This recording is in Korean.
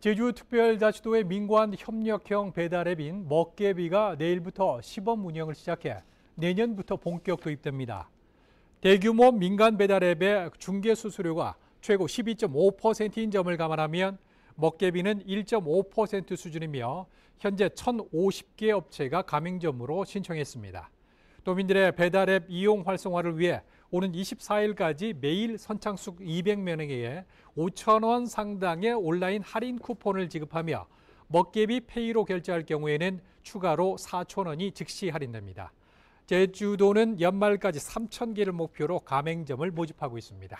제주특별자치도의 민관 협력형 배달앱인 먹개비가 내일부터 시범 운영을 시작해 내년부터 본격 도입됩니다. 대규모 민간 배달앱의 중개 수수료가 최고 12.5%인 점을 감안하면 먹개비는 1.5% 수준이며 현재 1,050개 업체가 가맹점으로 신청했습니다. 도민들의 배달앱 이용 활성화를 위해 오는 24일까지 매일 선착순 200명에게 5천원 상당의 온라인 할인 쿠폰을 지급하며 먹개비 페이로 결제할 경우에는 추가로 4천원이 즉시 할인됩니다. 제주도는 연말까지 3 0개를 목표로 가맹점을 모집하고 있습니다.